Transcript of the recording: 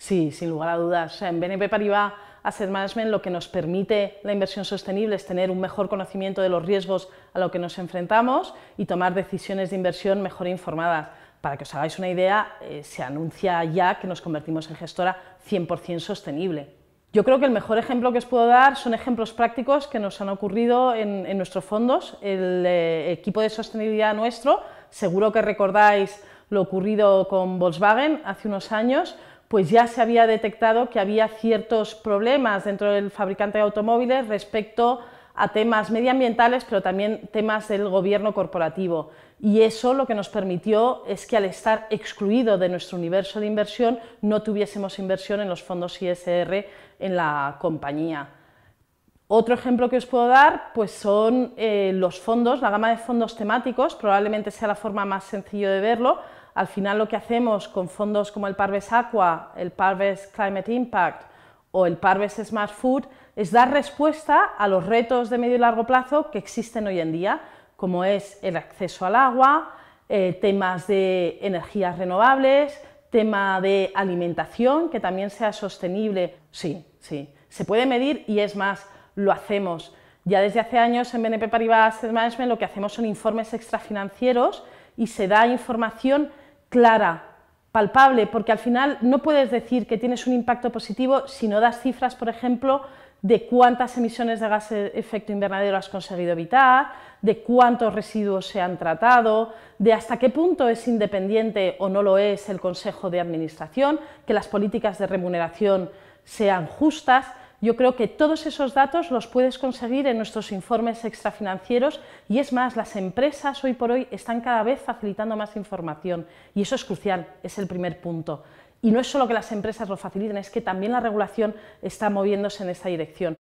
Sí, sin lugar a dudas. En BNP Paribas Asset Management lo que nos permite la inversión sostenible es tener un mejor conocimiento de los riesgos a los que nos enfrentamos y tomar decisiones de inversión mejor informadas. Para que os hagáis una idea, eh, se anuncia ya que nos convertimos en gestora 100% sostenible. Yo creo que el mejor ejemplo que os puedo dar son ejemplos prácticos que nos han ocurrido en, nuestros fondos. El eh, equipo de sostenibilidad nuestro, seguro que recordáis lo ocurrido con Volkswagen hace unos años, pues ya se había detectado que había ciertos problemas dentro del fabricante de automóviles respecto a temas medioambientales, pero también temas del gobierno corporativo. Y eso lo que nos permitió es que al estar excluido de nuestro universo de inversión, no tuviésemos inversión en los fondos ISR en la compañía. Otro ejemplo que os puedo dar pues son eh, los fondos, la gama de fondos temáticos, probablemente sea la forma más sencilla de verlo, al final lo que hacemos con fondos como el Parves Aqua, el Parves Climate Impact o el Parves Smart Food es dar respuesta a los retos de medio y largo plazo que existen hoy en día, como es el acceso al agua, eh, temas de energías renovables, tema de alimentación que también sea sostenible. Sí, sí, se puede medir y es más, lo hacemos. Ya desde hace años en BNP Paribas Asset Management lo que hacemos son informes extrafinancieros y se da información clara, palpable, porque al final no puedes decir que tienes un impacto positivo si no das cifras, por ejemplo, de cuántas emisiones de gas de efecto invernadero has conseguido evitar, de cuántos residuos se han tratado, de hasta qué punto es independiente o no lo es el Consejo de Administración, que las políticas de remuneración sean justas. Yo creo que todos esos datos los puedes conseguir en nuestros informes extrafinancieros y es más, las empresas hoy por hoy están cada vez facilitando más información y eso es crucial, es el primer punto. Y no es solo que las empresas lo faciliten, es que también la regulación está moviéndose en esa dirección.